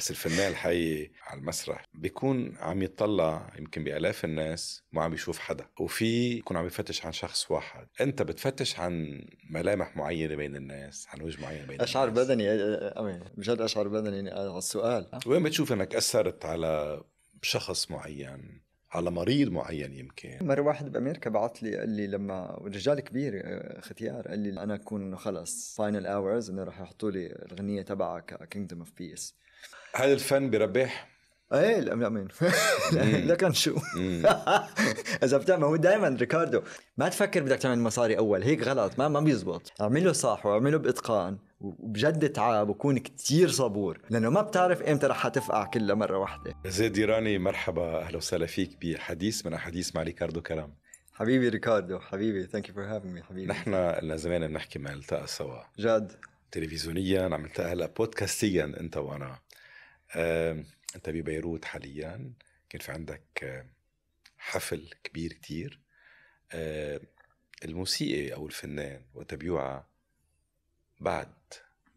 بس الفنان الحي على المسرح بيكون عم يطلع يمكن بالاف الناس ما عم يشوف حدا وفي يكون عم يفتش عن شخص واحد انت بتفتش عن ملامح معينه بين الناس عن وجه معين بين اشعر الناس. بدني بجد اشعر بدني يعني، على السؤال وين بتشوف انك اثرت على شخص معين على مريض معين يمكن مرة واحد بأمريكا بعث لي قال لي لما رجال كبير آه، ختيار قال لي أنا أكون خلص فاينل أورز إنه راح يحطوا لي الغنية تبعك كينجدم أوف بيس هل الفن بربح؟ ايه مين لكن شو اذا بتعمل هو دائما ريكاردو ما تفكر بدك تعمل مصاري اول هيك غلط ما ما بيزبط اعمله صح واعمله باتقان وبجد تعب وكون كتير صبور لانه ما بتعرف امتى رح تفقع كلها مره واحده زيد ديراني مرحبا اهلا وسهلا فيك بحديث من احاديث مع ريكاردو كلام حبيبي ريكاردو حبيبي ثانك يو فور هافينج مي حبيبي نحن لزمان بنحكي ما نلتقى سوا جد تلفزيونيا عم نلتقى هلا بودكاستيا انت وانا انت ببيروت حاليا كان في عندك حفل كبير كتير الموسيقى او الفنان وقت بيوعى بعد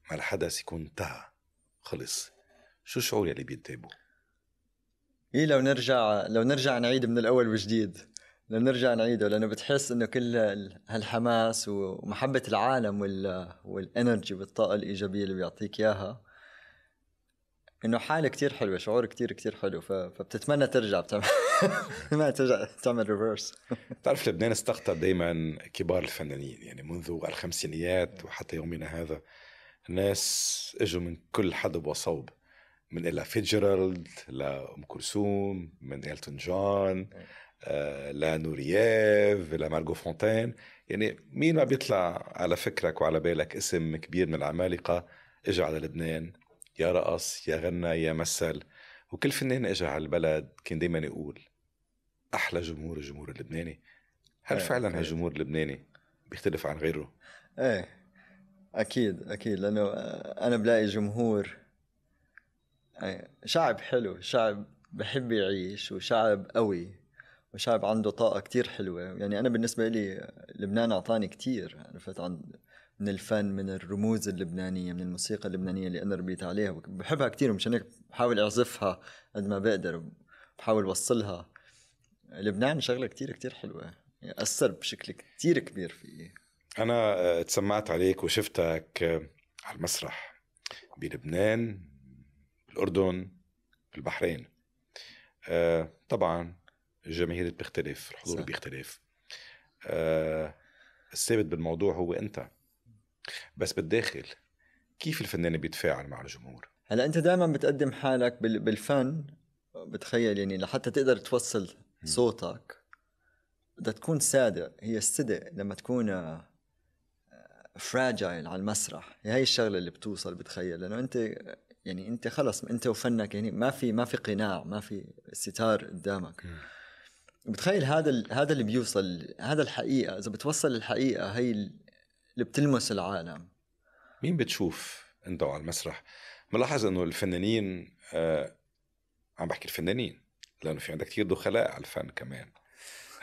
ما الحدث يكون انتهى خلص شو الشعور يلي بينتابه؟ ايه لو نرجع لو نرجع نعيد من الاول وجديد لو نرجع نعيده لانه بتحس انه كل هالحماس ومحبه العالم والانرجي والطاقه الايجابيه اللي بيعطيك اياها انه حاله كتير حلوه شعور كتير كتير حلو فبتتمنى ترجع بتعمل ترجع تعمل ريفرس بتعرف لبنان استقطب دائما كبار الفنانين يعني منذ الخمسينيات وحتى يومنا هذا ناس اجوا من كل حدب وصوب من إلا فيتجرالد لأم كلثوم من إلتون جون نورييف آه، لا لمارجو فونتين يعني مين ما بيطلع على فكرك وعلى بالك اسم كبير من العمالقة اجى على لبنان يا رقص يا غنى يا مثل وكل فنان اجى على البلد كان دائما يقول احلى جمهور الجمهور اللبناني هل ايه فعلا هالجمهور اللبناني بيختلف عن غيره؟ ايه اكيد اكيد لانه انا بلاقي جمهور إيه، شعب حلو شعب بحب يعيش وشعب قوي وشعب عنده طاقة كتير حلوة يعني أنا بالنسبة لي لبنان أعطاني كتير عرفت عن من الفن من الرموز اللبنانيه من الموسيقى اللبنانيه اللي انا ربيت عليها بحبها كثير ومشان هيك بحاول اعزفها قد ما بقدر بحاول اوصلها لبنان شغله كثير كثير حلوه يعني اثر بشكل كثير كبير فيي إيه. انا تسمعت عليك وشفتك على المسرح بلبنان بالاردن بالبحرين آه، طبعا الجماهير بتختلف الحضور صح. بيختلف آه، الثابت بالموضوع هو انت بس بالداخل كيف الفنان بيتفاعل مع الجمهور هلا انت دائما بتقدم حالك بالفن بتخيل يعني لحتى تقدر توصل صوتك بدها تكون صادق هي الصدق لما تكون فراجايل آه، على المسرح هي الشغله اللي بتوصل بتخيل لانه انت يعني انت خلص انت وفنك يعني ما في ما في قناع ما في ستار قدامك بتخيل هذا هذا اللي بيوصل هذا الحقيقه اذا بتوصل الحقيقه هي اللي بتلمس العالم مين بتشوف انت على المسرح ملاحظ انه الفنانين آه عم بحكي الفنانين لانه في عندك كثير دخلاء على الفن كمان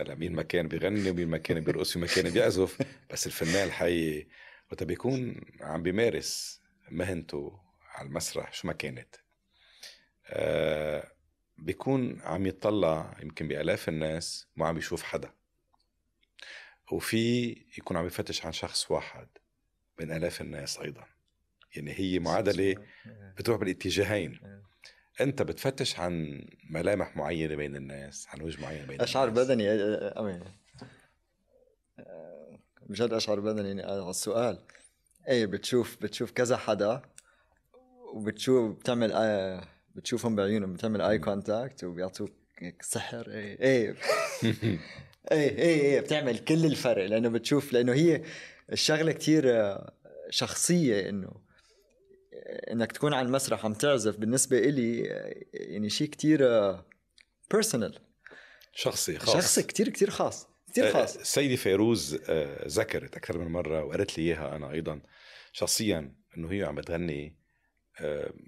هلا مين ما كان بيغني ومين ما كان بيرقص ومين ما كان بيعزف بس الفنان الحقيقي وقت بيكون عم بيمارس مهنته على المسرح شو ما كانت آه بيكون عم يطلع يمكن بالاف الناس وما عم يشوف حدا وفي يكون عم يفتش عن شخص واحد من آلاف الناس أيضا يعني هي معادلة إيه. بتروح بالاتجاهين إيه. انت بتفتش عن ملامح معينه بين الناس عن وجه معين بين اشعر الناس. بدني امين إيه، آه، بجد اشعر بدني يعني على السؤال ايه بتشوف بتشوف كذا حدا وبتشوف بتعمل آه بتشوفهم بعيونهم بتعمل اي كونتاكت وبيعطوك سحر ايه ايه ايه ايه ايه بتعمل كل الفرق لانه بتشوف لانه هي الشغله كثير آه، شخصيه انه آه، انك تكون على المسرح عم تعزف بالنسبه إلي آه، يعني شيء كثير بيرسونال شخصي خاص شخصي كثير كثير خاص كثير خاص السيده فيروز ذكرت اكثر من مره وقالت لي اياها انا ايضا شخصيا انه هي عم بتغني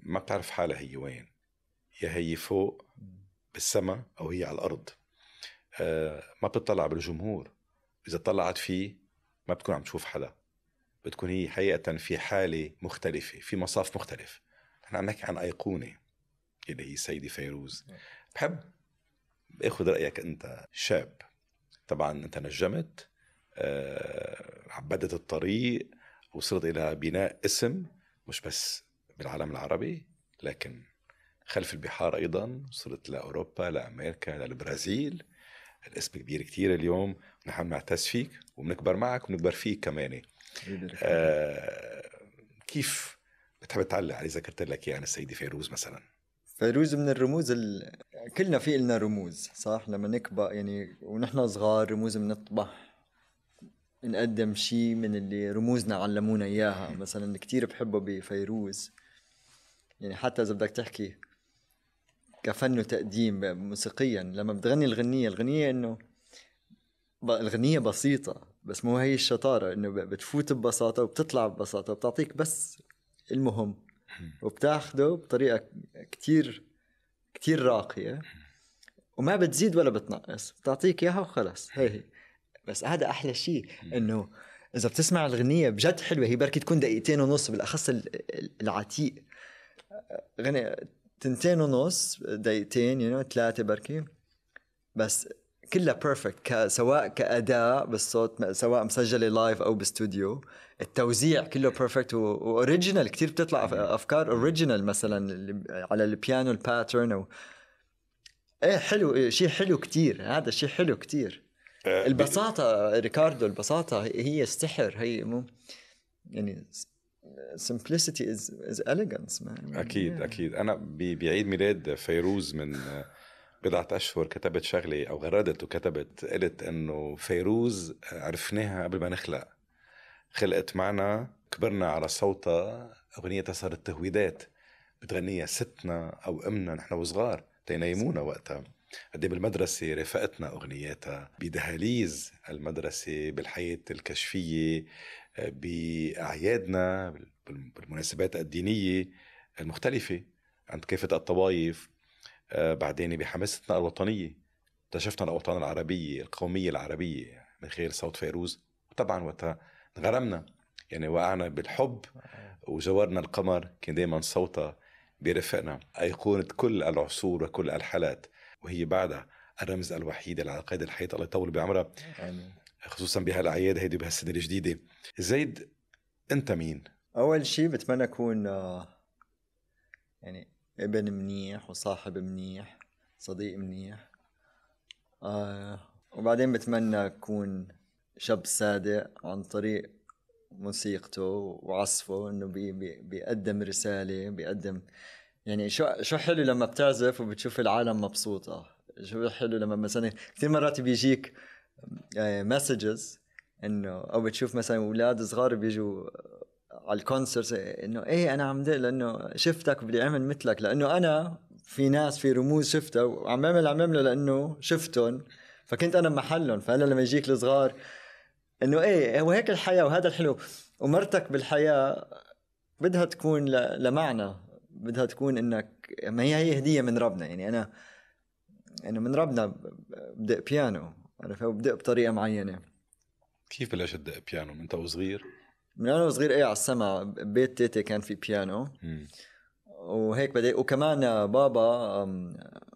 ما بتعرف حالها هي وين يا هي فوق بالسما او هي على الارض آه، ما بتطلع بالجمهور اذا طلعت فيه ما بتكون عم تشوف حدا بتكون هي حقيقه في حاله مختلفه في مصاف مختلف نحن عم نحكي عن ايقونه اللي هي سيدي فيروز بحب باخذ رايك انت شاب طبعا انت نجمت أه عبدت الطريق وصلت الى بناء اسم مش بس بالعالم العربي لكن خلف البحار ايضا وصلت لاوروبا لامريكا للبرازيل الاسم كبير كتير اليوم نحن بنعتز فيك وبنكبر معك وبنكبر فيك كمان آه كيف بتحب تعلق عليه ذكرت لك يعني السيدة فيروز مثلا فيروز من الرموز ال... كلنا في إلنا رموز صح لما نكبر يعني ونحن صغار رموز بنطبح نقدم شيء من اللي رموزنا علمونا اياها مثلا كتير بحبه بفيروز يعني حتى اذا بدك تحكي كفن وتقديم موسيقيا لما بتغني الغنيه الغنيه انه الغنيه بسيطه بس مو هي الشطاره انه بتفوت ببساطه وبتطلع ببساطه وبتعطيك بس المهم وبتاخده بطريقه كتير كتير راقيه وما بتزيد ولا بتنقص بتعطيك اياها وخلص هي هي بس هذا احلى شيء انه اذا بتسمع الغنيه بجد حلوه هي بركي تكون دقيقتين ونص بالاخص العتيق غني تنتين ونص دقيقتين يعني ثلاثه بركي بس كلها بيرفكت سواء كاداء بالصوت سواء مسجله لايف او باستوديو التوزيع كله بيرفكت واوريجينال كثير بتطلع أيوة. افكار اوريجينال مثلا على البيانو الباترن او ايه حلو إيه، شيء حلو كتير هذا شيء حلو كتير آه، البساطة ريكاردو البساطة هي السحر هي مو يعني simplicity is, is elegance man. اكيد yeah. اكيد انا بعيد ميلاد فيروز من آه، بضعة أشهر كتبت شغلة أو غردت وكتبت قلت إنه فيروز آه، عرفناها قبل ما نخلق خلقت معنا كبرنا على صوتها أغنيتها صارت تهويدات بتغنيها ستنا أو أمنا نحن وصغار تينيمونا وقتها قد بالمدرسة رافقتنا أغنياتها بدهاليز المدرسة بالحياة الكشفية باعيادنا بالمناسبات الدينيه المختلفه عند كافه الطوائف آه، بعدين بحماستنا الوطنيه اكتشفنا الاوطان العربيه القوميه العربيه من خلال صوت فيروز وطبعا وقتها انغرمنا يعني وقعنا بالحب وجورنا القمر كان دائما صوتها برفقنا أيقونة كل العصور وكل الحالات وهي بعدها الرمز الوحيد على قيد الحياة الله يطول بعمرها خصوصا بهالأعياد هيدي بهالسنة الجديدة زيد انت مين؟ اول شيء بتمنى اكون آه، يعني ابن منيح وصاحب منيح صديق منيح آه، وبعدين بتمنى اكون شاب صادق عن طريق موسيقته وعزفه انه بي بي بيقدم رساله بيقدم يعني شو شو حلو لما بتعزف وبتشوف العالم مبسوطه شو حلو لما مثلا كثير مرات بيجيك مسجز آه، انه او بتشوف مثلا اولاد صغار بيجوا على الكونسرت انه ايه انا عم دق لانه شفتك بدي اعمل مثلك لانه انا في ناس في رموز شفتها وعم اعمل عم بعمله لانه شفتهم فكنت انا بمحلهم فهلا لما يجيك الصغار انه ايه وهيك الحياه وهذا الحلو ومرتك بالحياه بدها تكون لمعنى بدها تكون انك ما هي هي هديه من ربنا يعني انا انه من ربنا بدق بيانو عرفت بدق بطريقه معينه كيف بلشت تدق بيانو من انت وصغير؟ من انا صغير ايه على السمع بيت تيتي كان في بيانو مم. وهيك بدأ وكمان بابا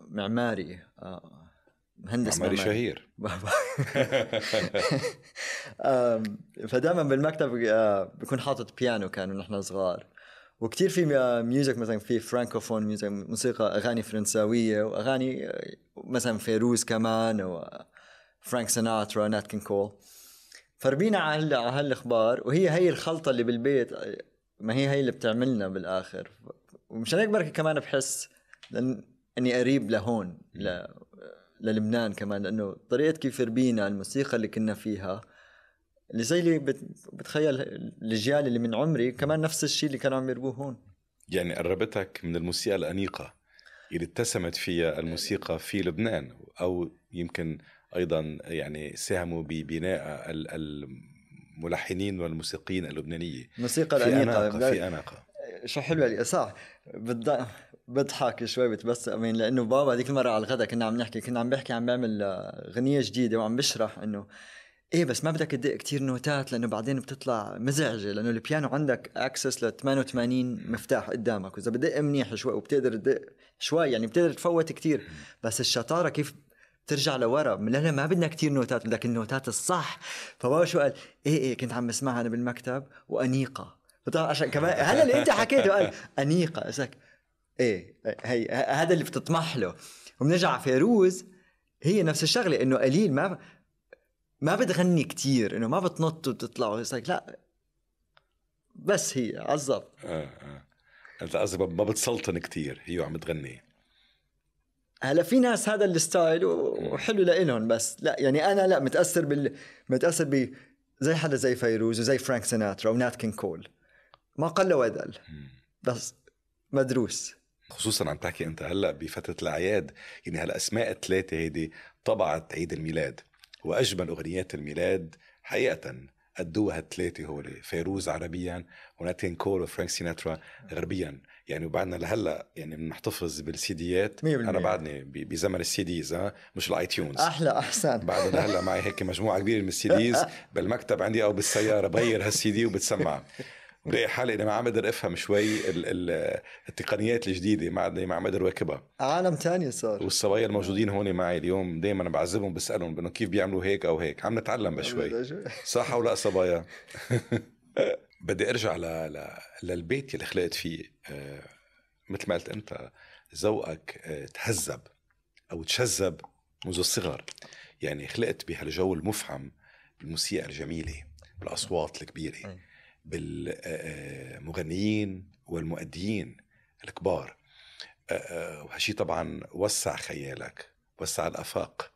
معماري آه، مهندس معماري, معماري. شهير بابا فدائما بالمكتب آه، بكون حاطط بيانو كان ونحن صغار وكثير في ميوزك مثلا في فرانكوفون ميوزك موسيقى اغاني فرنساويه واغاني آه، مثلا فيروز كمان وفرانك سيناترا نات كين كول فربينا على هلا على هالاخبار وهي هي الخلطه اللي بالبيت ما هي هي اللي بتعملنا بالاخر ومشان هيك بركي كمان بحس لان اني قريب لهون ل... للبنان كمان لانه طريقه كيف ربينا الموسيقى اللي كنا فيها اللي زي اللي بت... بتخيل الاجيال اللي من عمري كمان نفس الشيء اللي كانوا عم يربوه هون يعني قربتك من الموسيقى الانيقه اللي اتسمت فيها الموسيقى في لبنان او يمكن ايضا يعني ساهموا ببناء الملحنين والموسيقيين اللبنانيه موسيقى الانيقه في, في اناقه شو حلوه صح بضحك شوي امين لانه بابا هذيك المره على الغداء كنا عم نحكي كنا عم بحكي عم بعمل غنيه جديده وعم بشرح انه ايه بس ما بدك تدق كثير نوتات لانه بعدين بتطلع مزعجه لانه البيانو عندك اكسس ل 88 مفتاح قدامك واذا بدق منيح شوي وبتقدر تدق شوي يعني بتقدر تفوت كثير بس الشطاره كيف ترجع لورا لان ما بدنا كتير نوتات بدك النوتات الصح فبابا شو قال ايه ايه كنت عم بسمعها انا بالمكتب وانيقه عشان كمان هلا اللي انت حكيته قال انيقه اسك ايه هي هذا اللي بتطمح له وبنرجع على فيروز هي نفس الشغله انه قليل ما ما بتغني كتير انه ما بتنط وبتطلع لا بس هي عالظبط اه اه انت قصدي ما بتسلطن كتير هي عم تغني هلا في ناس هذا الستايل وحلو لإلهم بس لا يعني انا لا متاثر بال متاثر ب زي حدا زي فيروز وزي فرانك سيناترا ونات كين كول ما قل وادل بس مدروس خصوصا عم تحكي انت هلا بفتره الاعياد يعني هالاسماء الثلاثه هيدي طبعت عيد الميلاد واجمل اغنيات الميلاد حقيقه قدوها الثلاثه هولي فيروز عربيا وناتين كول وفرانك سيناترا غربيا يعني وبعدنا لهلا يعني بنحتفظ بالسيديات انا بعدني بزمن السيديز ها آه، مش تيونز احلى احسن بعد لهلا معي هيك مجموعه كبيره من السيديز بالمكتب عندي او بالسياره بغير هالسيدي وبتسمع بلاقي حالي اني ما عم بقدر افهم شوي الـ الـ التقنيات الجديده ما عم بقدر واكبها عالم ثاني صار والصبايا الموجودين هون معي اليوم دائما بعذبهم بسالهم انه كيف بيعملوا هيك او هيك عم نتعلم بشوي صح او لا صبايا بدي ارجع ل... ل... للبيت اللي خلقت فيه آه مثل ما قلت انت ذوقك آه تهذب او تشذب منذ الصغر يعني خلقت بهالجو المفعم بالموسيقى الجميله بالاصوات الكبيره بالمغنيين آه، آه، والمؤديين الكبار آه، وهالشيء طبعا وسع خيالك وسع الافاق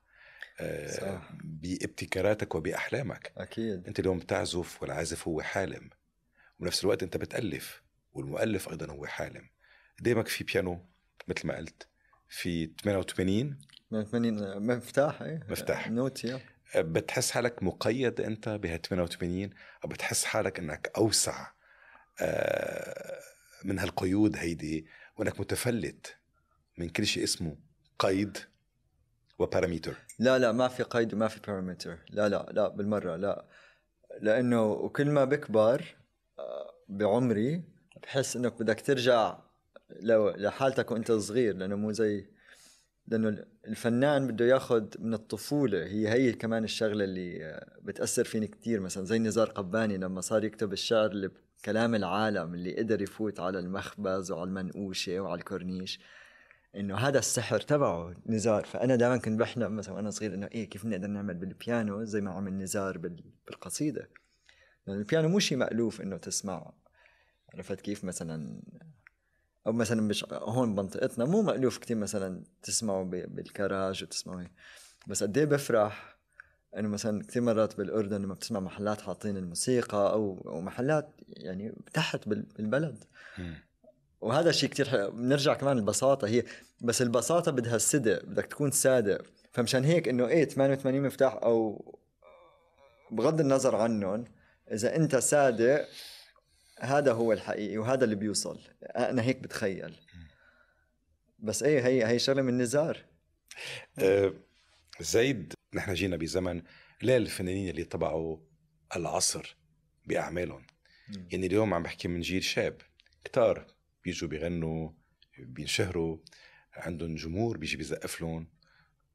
صح. بابتكاراتك وباحلامك اكيد انت اليوم بتعزف والعازف هو حالم ونفس الوقت انت بتالف والمؤلف ايضا هو حالم قدامك إيه في بيانو مثل ما قلت في 88 88 مفتاح ايه مفتاح نوت يا أه، بتحس حالك مقيد انت بها 88 او بتحس حالك انك اوسع أه، من هالقيود هيدي وانك متفلت من كل شيء اسمه قيد وباراميتر لا لا ما في قيد وما في باراميتر لا لا لا بالمره لا لانه وكل ما بكبر بعمري بحس انك بدك ترجع لو لحالتك وانت صغير لانه مو زي لانه الفنان بده ياخذ من الطفوله هي هي كمان الشغله اللي آه، بتاثر فيني كثير مثلا زي نزار قباني لما صار يكتب الشعر اللي بكلام العالم اللي قدر يفوت على المخبز وعلى المنقوشه وعلى الكورنيش انه هذا السحر تبعه نزار فانا دائما كنت بحلم مثلا وانا صغير انه ايه كيف نقدر نعمل بالبيانو زي ما عمل نزار بالقصيده لأن البيانو مو شيء مألوف إنه تسمع عرفت كيف مثلا او مثلا مش هون بمنطقتنا مو مألوف كثير مثلا تسمعوا بالكراج وتسمعوا بس قد ايه بفرح انه مثلا كثير مرات بالاردن لما بتسمع محلات حاطين الموسيقى او, أو محلات يعني تحت بالبلد وهذا الشيء كثير حلو بنرجع كمان البساطه هي بس البساطه بدها الصدق بدك تكون صادق فمشان هيك انه ايه 88 مفتاح او بغض النظر عنهم اذا انت صادق هذا هو الحقيقي وهذا اللي بيوصل انا هيك بتخيل بس ايه هي هي شغله من نزار أه زيد نحن جينا بزمن لا الفنانين اللي طبعوا العصر باعمالهم يعني اليوم عم بحكي من جيل شاب كتار بيجوا بيغنوا بينشهروا عندهم جمهور بيجي بيزقف لهم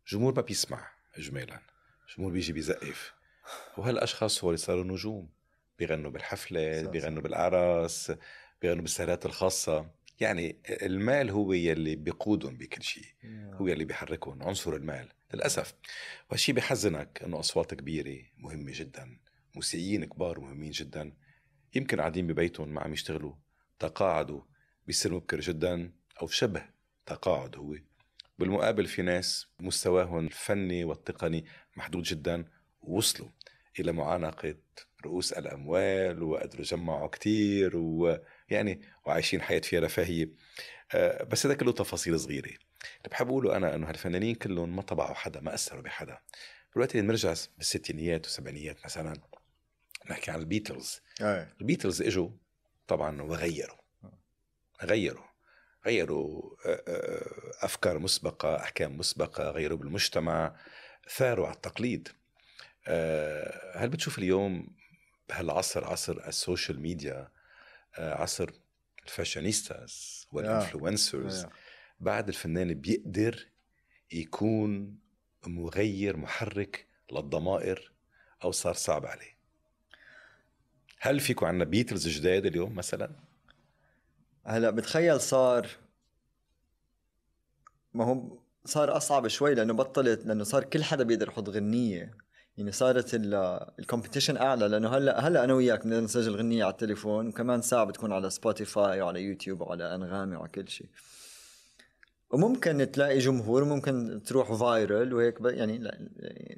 جمهور ما بيسمع اجمالا جمهور بيجي بيزقف وهالاشخاص هو اللي صاروا نجوم بيغنوا بالحفلات صح بيغنوا صح. بالاعراس بيغنوا بالسهرات الخاصه يعني المال هو يلي بيقودهم بكل شيء هو نعم. يلي بيحركهم عنصر المال للاسف وهالشيء بحزنك انه اصوات كبيره مهمه جدا موسيقيين كبار مهمين جدا يمكن قاعدين ببيتهم ما عم يشتغلوا تقاعدوا بيصير مبكر جدا او شبه تقاعد هو بالمقابل في ناس مستواهم الفني والتقني محدود جدا ووصلوا الى معانقه رؤوس الأموال وقدروا يجمعوا كثير ويعني وعايشين حياة فيها رفاهية آه، بس هذا كله تفاصيل صغيرة اللي بحب أقوله أنا أنه هالفنانين كلهم ما طبعوا حدا ما أثروا بحدا اللي بنرجع بالستينيات والسبعينيات مثلا نحكي عن البيتلز أي. البيتلز اجوا طبعا وغيروا غيروا غيروا آه، آه، افكار مسبقه احكام مسبقه غيروا بالمجتمع ثاروا على التقليد هل بتشوف اليوم بهالعصر عصر السوشيال ميديا آه، عصر الفاشينيستاز والانفلونسرز بعد الفنان بيقدر يكون مغير محرك للضمائر او صار صعب عليه هل فيكم عندنا بيتلز جداد اليوم مثلا هلا بتخيل صار ما هو صار اصعب شوي لانه بطلت لانه صار كل حدا بيقدر يحط غنيه يعني صارت الكومبيتيشن اعلى لانه هلا هلا انا وياك بدنا نسجل غنيه على التليفون وكمان ساعه بتكون على سبوتيفاي وعلى يوتيوب وعلى انغامي وعلى كل شيء وممكن تلاقي جمهور ممكن تروح فايرل وهيك يعني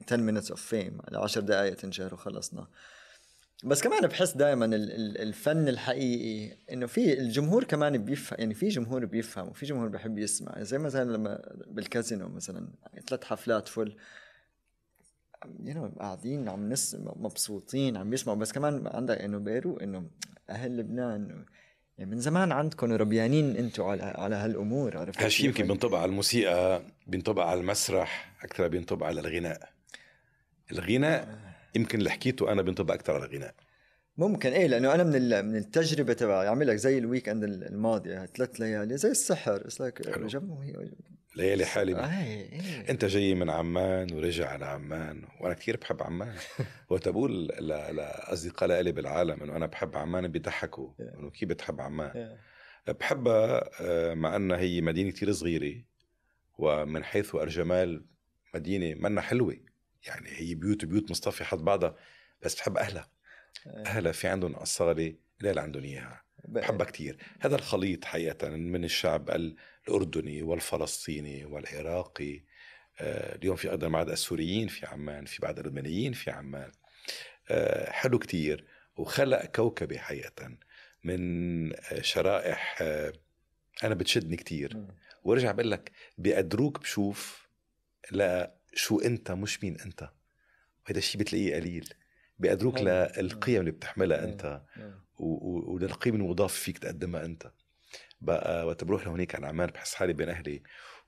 10 minutes of fame 10 دقائق تنشهر وخلصنا بس كمان بحس دائما الفن الحقيقي انه في الجمهور كمان بيفهم يعني في جمهور بيفهم وفي جمهور بحب يسمع زي مثلا لما بالكازينو مثلا ثلاث حفلات فل نو قاعدين عم نس مبسوطين عم يسمعوا بس كمان عندك انه بيرو انه اهل لبنان يعني من زمان عندكم ربيانين انتم على على هالامور عرفت هالشيء يمكن بينطبع على الموسيقى بينطبع على المسرح اكثر بينطبع على الغناء الغناء آه. يمكن اللي حكيته انا بينطبع اكثر على الغناء ممكن ايه لانه انا من من التجربه تبعي عامل لك زي الويك اند الماضي ثلاث ليالي زي السحر اتس لايك ليالي حالي آه. انت جاي من عمان ورجع على عمان وانا كثير بحب عمان وقت بقول لاصدقاء لي بالعالم انه انا بحب عمان بيضحكوا إيه. انه كيف بتحب عمان بحبها آه، مع انها هي مدينه كثير صغيره ومن حيث الجمال مدينه منا حلوه يعني هي بيوت بيوت مصطفى حد بعضها بس بحب اهلها اهلها في عندهم اصاله اللي عندهم اياها بحبها كثير هذا الخليط حقيقه من الشعب الاردني والفلسطيني والعراقي آه، اليوم في ايضا بعض السوريين في عمان في بعض اللبنانيين في عمان آه، حلو كتير وخلق كوكبه حقيقه من آه، شرائح انا بتشدني كتير ورجع بقول لك بيقدروك بشوف لا شو انت مش مين انت وهذا الشيء بتلاقيه قليل بيقدروك للقيم اللي بتحملها انت وللقيم المضاف فيك تقدمها انت بقى وقت بروح لهونيك على عمان بحس حالي بين اهلي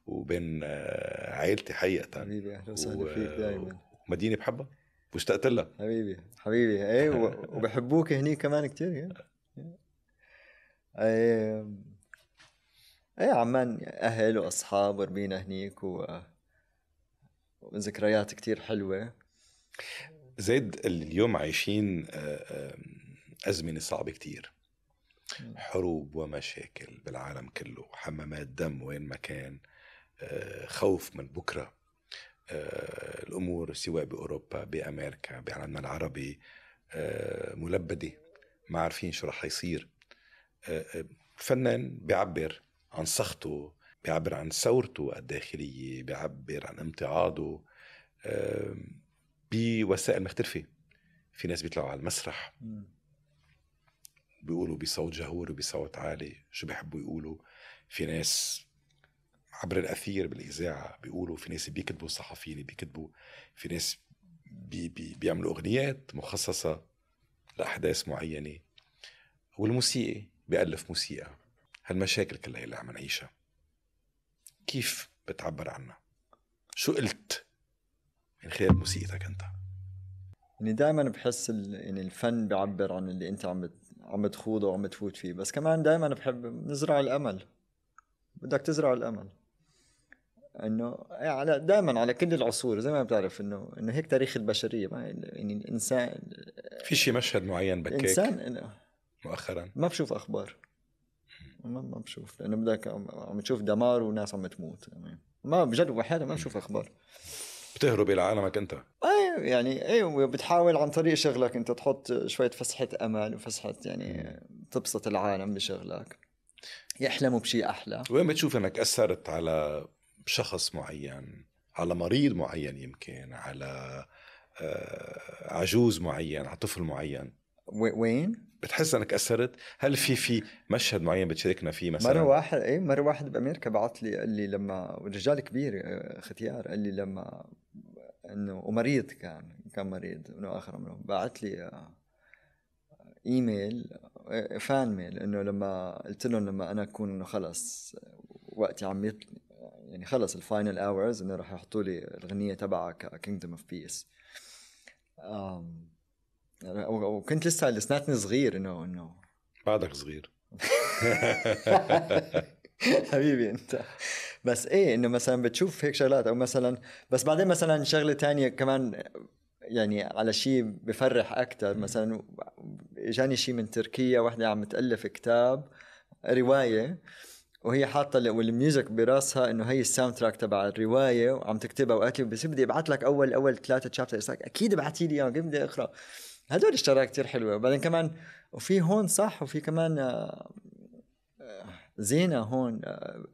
وبين آه، عائلتي حقيقه حبيبي اهلا وسهلا فيك دائما مدينه بحبها واشتقت لها حبيبي حبيبي اي وبحبوك هني كمان كثير يعني. ايه اي اي عمان اهل واصحاب وربينا هنيك و وذكريات كثير حلوه زيد اليوم عايشين آه، ازمنه صعبه كثير حروب ومشاكل بالعالم كله حمامات دم وين ما كان آه، خوف من بكرة آه، الأمور سواء بأوروبا بأمريكا بعالمنا العربي آه، ملبدة ما عارفين شو رح يصير الفنان بيعبر عن سخطه بيعبر عن ثورته الداخلية بيعبر عن امتعاضه بوسائل مختلفة في ناس بيطلعوا على المسرح بيقولوا بصوت جهور وبصوت عالي شو بيحبوا يقولوا في ناس عبر الاثير بالاذاعه بيقولوا في ناس بيكتبوا صحفيين بيكتبوا في ناس بي بي بيعملوا اغنيات مخصصه لاحداث معينه والموسيقى بيألف موسيقى هالمشاكل كلها اللي عم نعيشها كيف بتعبر عنها شو قلت من خلال موسيقتك انت يعني دائما بحس يعني الفن بيعبر عن اللي انت عم بت... عم تخوضه وعم تفوت فيه بس كمان دائما بحب نزرع الامل بدك تزرع الامل انه يعني على دائما على كل العصور زي ما بتعرف انه انه هيك تاريخ البشريه ما يعني الانسان في شيء مشهد معين بكيك الانسان مؤخرا ما بشوف اخبار ما ما بشوف لانه بدك عم تشوف دمار وناس عم تموت يعني ما بجد وحياتي ما بشوف اخبار بتهرب الى عالمك انت ايه يعني ايه بتحاول عن طريق شغلك انت تحط شويه فسحه امل وفسحه يعني تبسط العالم بشغلك يحلموا بشيء احلى وين بتشوف انك اثرت على شخص معين على مريض معين يمكن على آه، عجوز معين على طفل معين وين؟ بتحس انك اثرت هل في في مشهد معين بتشاركنا فيه مثلا مره واحد اي مره واحد بامريكا بعث لي قال لي لما رجال كبير آه، ختيار قال لي لما انه ومريض كان كان مريض انه اخر عمره بعث لي آه، ايميل آه، فان ميل انه لما قلت لهم لما انا اكون انه خلص وقتي عم يعني خلص الفاينل اورز انه راح يحطوا لي الاغنيه تبعك كينجدوم اوف بيس يعني وكنت لسه لساتني صغير انه انه بعدك صغير حبيبي انت بس ايه انه مثلا بتشوف هيك شغلات او مثلا بس بعدين مثلا شغله تانية كمان يعني على شيء بفرح اكثر مثلا اجاني شيء من تركيا وحده عم تالف كتاب روايه وهي حاطه والميوزك براسها انه هي الساوند تراك تبع الروايه وعم تكتبها وقالت لي بس بدي ابعث لك اول اول ثلاثه تشابتر اكيد ابعثي لي اياهم كيف بدي اقرا هدول اشتراها كتير حلوه وبعدين كمان وفي هون صح وفي كمان آه، آه، زينه هون آه،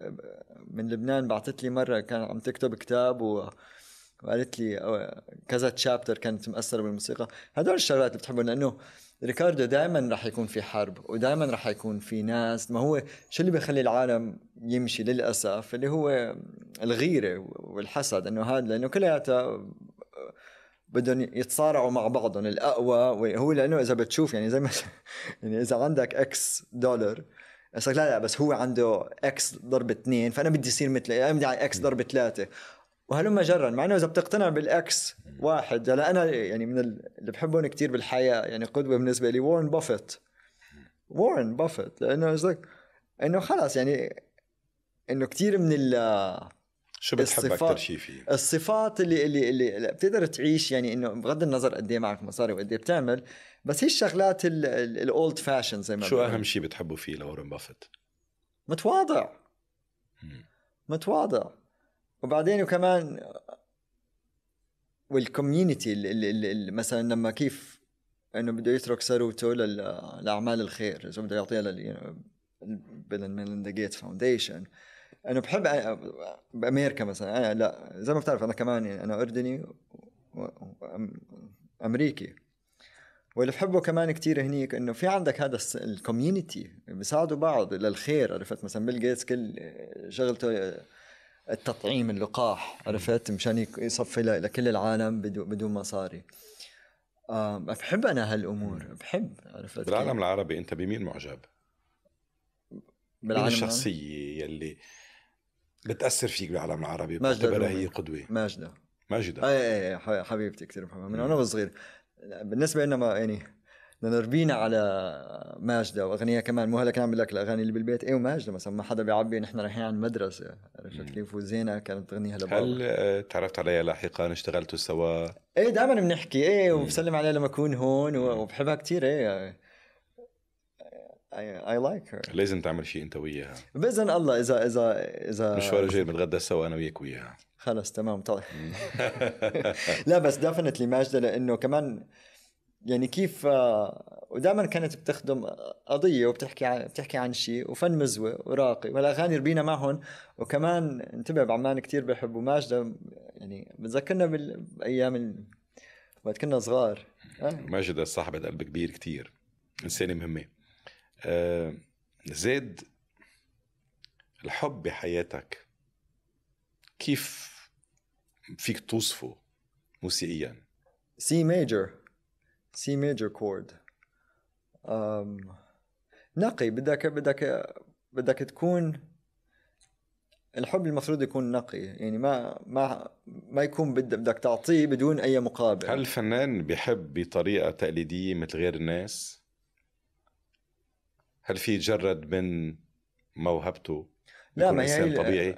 من لبنان بعثت لي مره كان عم تكتب كتاب و وقالت لي كذا تشابتر كانت مأثرة بالموسيقى هدول الشغلات اللي بتحبهم لأنه ريكاردو دائما رح يكون في حرب ودائما رح يكون في ناس ما هو شو اللي بيخلي العالم يمشي للأسف اللي هو الغيرة والحسد إنه هذا لأنه كلياتها بدهم يتصارعوا مع بعضهم الاقوى هو لانه اذا بتشوف يعني زي ما يعني اذا عندك اكس دولار بس لا لا بس هو عنده اكس ضرب اثنين فانا بدي يصير مثله انا بدي على اكس ضرب ثلاثه وهلما جرا مع انه اذا بتقتنع بالاكس واحد هلا انا يعني من اللي بحبهم كثير بالحياه يعني قدوه بالنسبه لي وارن بافيت وارن بافيت لانه انه خلص يعني انه كثير من ال شو بتحب اكثر شيء فيه؟ الصفات اللي اللي اللي بتقدر تعيش يعني انه بغض النظر قد ايه معك مصاري وقد ايه بتعمل بس هي الشغلات الاولد فاشن زي ما شو اهم شيء بتحبه فيه لورن بافيت؟ متواضع متواضع وبعدين وكمان والكوميونتي مثلا لما كيف انه بده يترك ثروته لاعمال الخير اذا بده يعطيها لل بيل ميلندا جيت فاونديشن انا بحب بامريكا مثلا انا لا زي ما بتعرف انا كمان انا اردني امريكي واللي بحبه كمان كتير هنيك انه في عندك هذا الكوميونتي بيساعدوا بعض للخير عرفت مثلا بيل جيتس كل شغلته التطعيم اللقاح عرفت مشان يصفي لكل العالم بدون مصاري بحب انا هالامور بحب عرفت بالعالم العربي انت بمين معجب؟ من الشخصيه يلي بتاثر فيك بالعالم العربي ماجدة هي قدوه ماجده ماجده اي آه، اي آه، آه، حبيبتي كثير بحبها من وانا صغير بالنسبه لنا ما يعني لانه ربينا على ماجده واغنيه كمان مو هلا كان عم بقول لك الاغاني اللي بالبيت ايه وماجده مثلا ما حدا بيعبي نحن رايحين على المدرسه عرفت كيف وزينه كانت تغنيها لبعض هل تعرفت عليها لاحقا اشتغلتوا سوا؟ ايه دائما بنحكي ايه وبسلم عليها لما اكون هون وبحبها كثير ايه I like her. لازم تعمل شيء انت وياها باذن الله اذا اذا اذا مشوار جاي بنتغدى سوا انا وياك وياها خلص تمام طيب لا بس ديفنتلي ماجده لانه كمان يعني كيف ودائما آه، كانت بتخدم قضيه وبتحكي عن بتحكي عن شيء وفن مزوه وراقي والاغاني ربينا معهم وكمان انتبه بعمان كتير بحبوا ماجده يعني بتذكرنا بالايام وقت كنا صغار ماجده صاحبه قلب كبير كتير انسانه مهمه آه، زاد الحب بحياتك كيف فيك توصفه موسيقيا سي ميجر سي ميجر كورد نقي بدك بدك بدك تكون الحب المفروض يكون نقي يعني ما ما ما يكون بدك تعطيه بدون اي مقابل هل الفنان بيحب بطريقه تقليديه مثل غير الناس هل في جرد من موهبته لا ما يعني طبيعي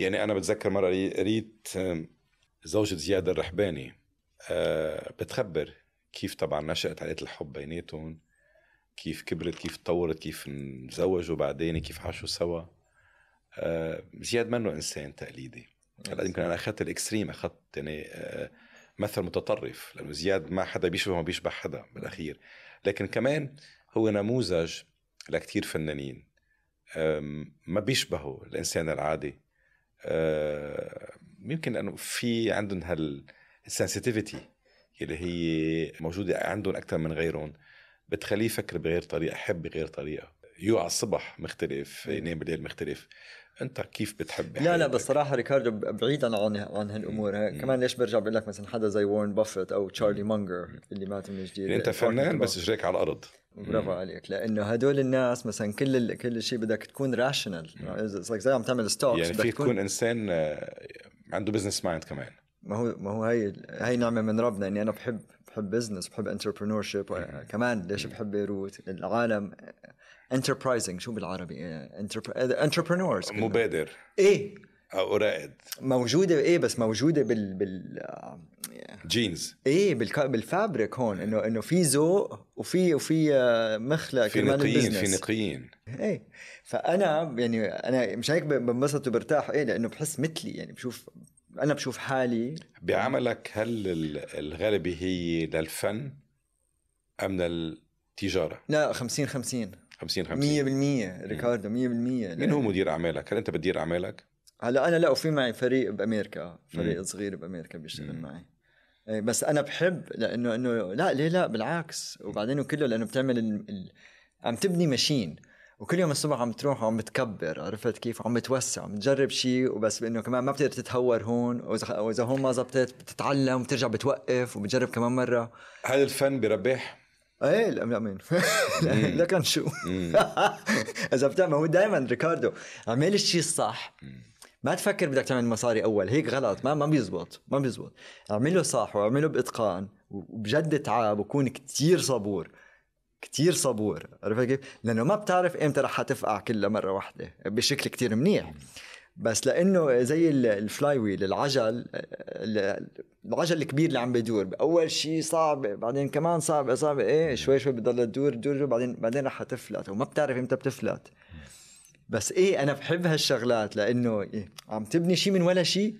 يعني انا بتذكر مره قريت زوجة زياد الرحباني آه، بتخبر كيف طبعا نشأت علاقة الحب بيناتهم كيف كبرت كيف تطورت كيف انزوجوا بعدين كيف عاشوا سوا آه، زياد منه انسان تقليدي هلا يمكن انا اخذت الاكستريم اخذت يعني آه، مثل متطرف لانه زياد ما حدا بيشبه ما بيشبه حدا بالاخير لكن كمان هو نموذج لكتير فنانين ما بيشبهوا الانسان العادي أه، يمكن انه في عندهم هالسنسيتيفيتي اللي هي موجوده عندهم اكثر من غيرهم بتخليه يفكر بغير طريقه يحب بغير طريقه يوعى آه، الصبح مختلف إيه. ينام بالليل مختلف انت كيف بتحب لا لا بس صراحه ريكاردو بعيدا عن عن هالامور مم. كمان ليش برجع بقول لك مثلا حدا زي وارن بافيت او تشارلي مانجر اللي مات من جديد يعني انت فنان بس رجليك على الارض برافو عليك لانه هدول الناس مثلا كل ال... كل شيء بدك تكون راشنال زي عم تعمل ستوكس يعني فيك تكون انسان آه، عنده بزنس مايند كمان ما هو ما هو هي هي نعمه من ربنا اني انا بحب بحب بزنس بحب انتربرنور شيب كمان ليش بحب بيروت العالم آه، انتربرايزنج شو بالعربي انتربرنورز إيه، إيه، مبادر ايه او رائد موجوده ايه بس موجوده بال بال جينز ايه بالك... بالفابريك هون انه انه في ذوق وفي وفي آه، مخلق في نقيين في نقيين ايه فانا يعني انا مش هيك بنبسط وبرتاح ايه لانه بحس مثلي يعني بشوف انا بشوف حالي بعملك هل الغالبي هي للفن ام للتجاره؟ لا 50 50 50 50 100% ريكاردو 100% مين هو مدير اعمالك؟ هل انت بتدير اعمالك؟ هلا انا لا وفي معي فريق بامريكا فريق مم. صغير بامريكا بيشتغل مم. معي إيه، بس انا بحب لانه انه لا ليه لا بالعكس وبعدين كله لانه بتعمل ال... ال... عم تبني ماشين وكل يوم الصبح عم تروح وعم بتكبر عرفت كيف عم بتوسع عم تجرب شيء وبس بانه كمان ما بتقدر تتهور هون واذا هون ما زبطت بتتعلم وبترجع بتوقف وبتجرب كمان مره هل الفن بربح ايه الامين إيه. لا كان شو اذا إيه. بتعمل هو دائما ريكاردو اعمل الشيء الصح ما تفكر بدك تعمل مصاري اول هيك غلط ما ما بيزبط ما بيزبط اعمله صح واعمله باتقان وبجد تعب وكون كتير صبور كتير صبور عرفت كيف؟ لانه ما بتعرف امتى رح تفقع كلها مره واحده بشكل كتير منيح بس لانه زي الفلاي ويل العجل العجل الكبير اللي عم بيدور اول شيء صعب بعدين كمان صعب صعب ايه شوي شوي بتضل تدور تدور بعدين بعدين رح تفلت وما بتعرف امتى بتفلت بس ايه انا بحب هالشغلات لانه إيه عم تبني شيء من ولا شيء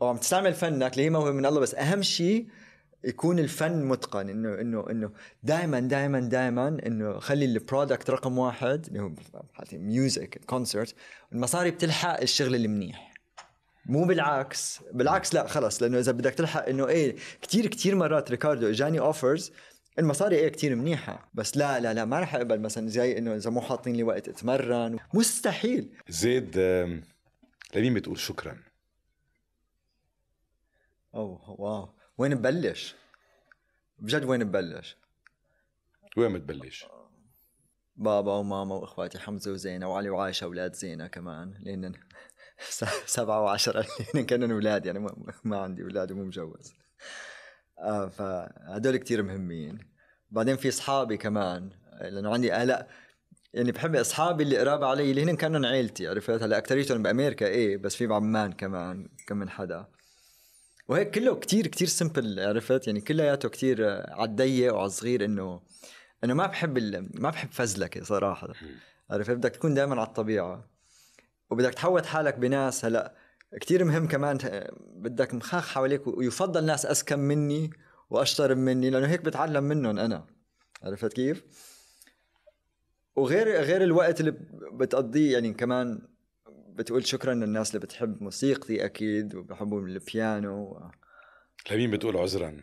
وعم تستعمل فنك اللي هي موهبه من الله بس اهم شيء يكون الفن متقن انه انه انه دائما دائما دائما انه خلي البرودكت رقم واحد اللي هو ميوزك كونسرت المصاري بتلحق الشغل المنيح مو بالعكس بالعكس لا خلص لانه اذا بدك تلحق انه ايه كثير كثير مرات ريكاردو اجاني اوفرز المصاري ايه كتير منيحة بس لا لا لا ما رح اقبل مثلا زي انه اذا مو حاطين لي وقت اتمرن مستحيل زيد لمين بتقول شكرا؟ اوه واو وين ببلش؟ بجد وين ببلش؟ وين بتبلش؟ بابا وماما واخواتي حمزه وزينه وعلي وعايشه اولاد زينه كمان لان سبعة وعشرة لان كانوا اولاد يعني ما عندي اولاد ومو مجوز آه فهدول كتير مهمين بعدين في اصحابي كمان لانه عندي هلا يعني بحب اصحابي اللي قراب علي اللي هن كانوا عيلتي عرفت هلا اكثريتهم بامريكا ايه بس في بعمان كمان كم من حدا وهيك كله كتير كتير سمبل عرفت يعني كلياته كتير آه، على الضيق وعلى الصغير انه انه ما بحب ال... ما بحب فزلكه صراحه عرفت بدك تكون دائما على الطبيعه وبدك تحوط حالك بناس هلا كتير مهم كمان آه، بدك مخاخ حواليك ويفضل ناس اسكم مني واشطر مني لانه هيك بتعلم منهم انا عرفت كيف؟ وغير غير الوقت اللي بتقضيه يعني كمان بتقول شكرا للناس اللي بتحب موسيقتي اكيد وبحبوا البيانو و... لمين بتقول عذرا؟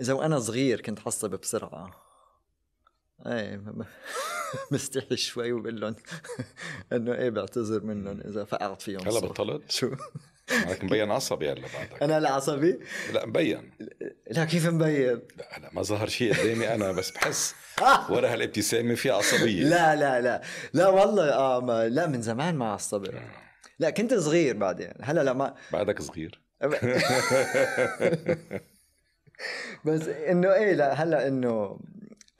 اذا وانا صغير كنت حصب بسرعه ايه مستحي شوي وبقول لهم انه ايه بعتذر منهم اذا فقعت فيهم هلا بطلت؟ شو؟ معك مبين عصبي هلا بعدك انا لا عصبي؟ لا مبين لا كيف مبين؟ لا انا ما ظهر شيء قدامي انا بس بحس ورا هالابتسامه في عصبيه لا لا لا لا والله آه لا من زمان ما عصبت آه. لا كنت صغير بعدين هلا لا ما بعدك صغير بس انه ايه لا هلا انه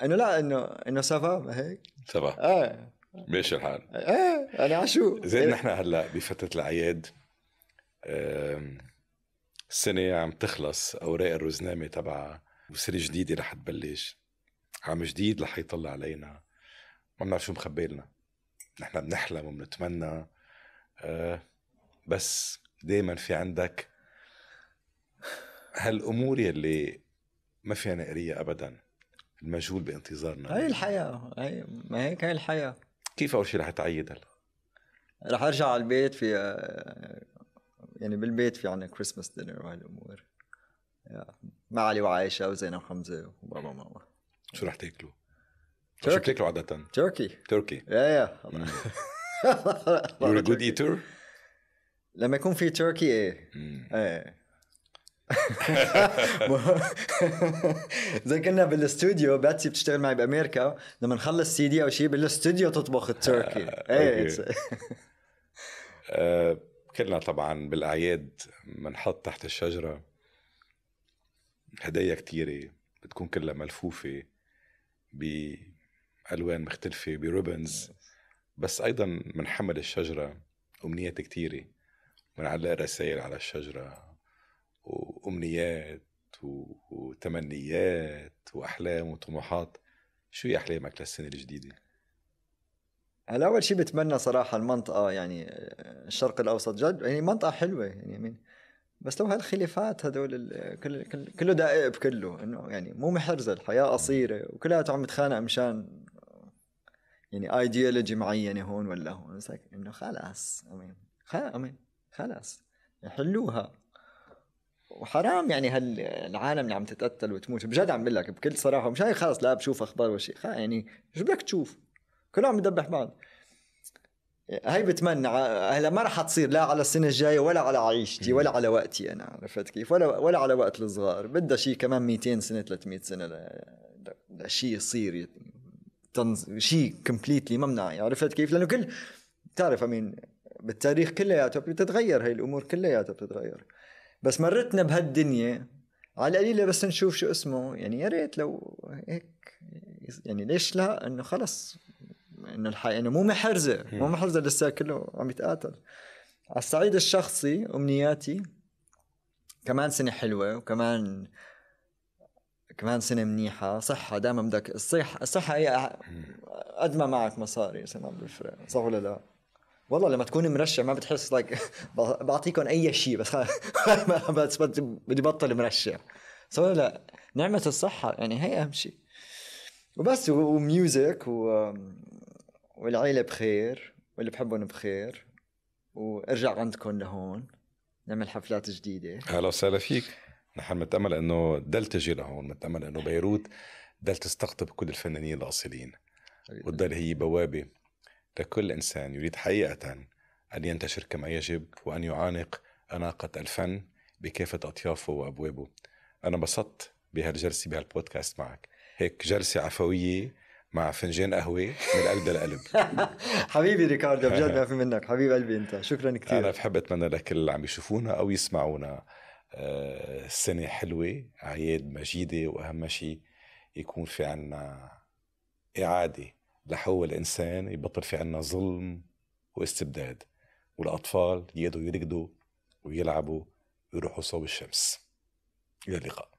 انه لا انه انه سافا هيك سافا اه ماشي الحال ايه انا عشو زين إيه. نحن هلا بفتره الاعياد السنه عم تخلص اوراق الرزنامه تبعها وسنه جديده رح تبلش عام جديد رح يطلع علينا ما بنعرف شو مخبي لنا نحن بنحلم وبنتمنى آه، بس دايما في عندك هالامور يلي ما فيها نقريه ابدا المجهول بانتظارنا هاي الحياه هاي ما هيك هاي الحياه كيف اول شيء رح تعيد هلا؟ رح ارجع على البيت في آه، يعني بالبيت في عندنا كريسماس دينر وهالامور مع علي وعائشه وزينب وحمزه وبابا وماما شو رح تاكلوا؟ شو بتاكلوا عادة؟ تركي تركي يا يا You're a good eater؟ لما يكون في تركي ايه ايه زي كنا بالاستوديو باتسي بتشتغل معي بامريكا لما نخلص سي دي او شيء بالاستوديو تطبخ التركي آه، ايه آه، كلنا طبعا بالاعياد بنحط تحت الشجره هدايا كتيرة بتكون كلها ملفوفة بألوان مختلفة بروبنز بس ايضا من حمل الشجره امنيات كثيره بنعلق رسائل على الشجره وامنيات وتمنيات واحلام وطموحات شو هي احلامك للسنه الجديده؟ هلا اول شيء بتمنى صراحه المنطقه يعني الشرق الاوسط جد يعني منطقه حلوه يعني من بس لو هالخلافات هدول كل كل كله دقائق بكله انه يعني مو محرزه الحياه قصيره وكلها عم تخانق مشان يعني ايديولوجي معينه هون ولا هون انه خلاص امين خلاص حلوها وحرام يعني هالعالم اللي عم تتقتل وتموت بجد عم بقول لك بكل صراحه مش هاي خلص لا بشوف اخبار ولا شيء يعني شو بدك تشوف كلهم عم يدبح بعض هاي بتمنى هلا ما رح تصير لا على السنه الجايه ولا على عيشتي ولا على وقتي انا عرفت كيف ولا ولا على وقت الصغار بدها شيء كمان 200 سنه 300 سنه لشيء يصير شيء كومبليتلي ممنوع عرفت كيف؟ لانه كل بتعرف امين بالتاريخ كلياته بتتغير هي الامور كلياتها بتتغير بس مرتنا بهالدنيا على القليله بس نشوف شو اسمه يعني يا ريت لو هيك يعني ليش لا انه خلص انه الحياه انه مو محرزه مو محرزه لسه كله عم يتقاتل على الصعيد الشخصي امنياتي كمان سنه حلوه وكمان كمان سنه منيحه صحه دائما بدك الصحه الصحه هي قد ما معك مصاري ما بيفرق صح ولا لا والله لما تكون مرشح ما بتحس لايك بعطيكم اي شيء بس بس بدي بطل مرشح صح ولا لا نعمه الصحه يعني هي اهم شيء وبس وميوزك و... والعيله بخير واللي بحبهم بخير وارجع عندكم لهون نعمل حفلات جديده اهلا وسهلا فيك نحن بنتامل انه ضل تجي لهون بنتامل انه بيروت دلت تستقطب كل الفنانين الاصيلين وتضل هي بوابه لكل انسان يريد حقيقه ان ينتشر كما يجب وان يعانق اناقه الفن بكافه اطيافه وابوابه انا بسطت بهالجلسه بهالبودكاست معك هيك جلسه عفويه مع فنجان قهوه من قلب لقلب حبيبي ريكاردو بجد ما في منك حبيب قلبي انت شكرا كثير انا بحب اتمنى لكل اللي عم يشوفونا او يسمعونا آه، سنة حلوة أعياد مجيدة وأهم شيء يكون في عنا إعادة لحو الإنسان يبطل في عنا ظلم واستبداد والأطفال يقدروا يرقدوا ويلعبوا ويروحوا صوب الشمس إلى اللقاء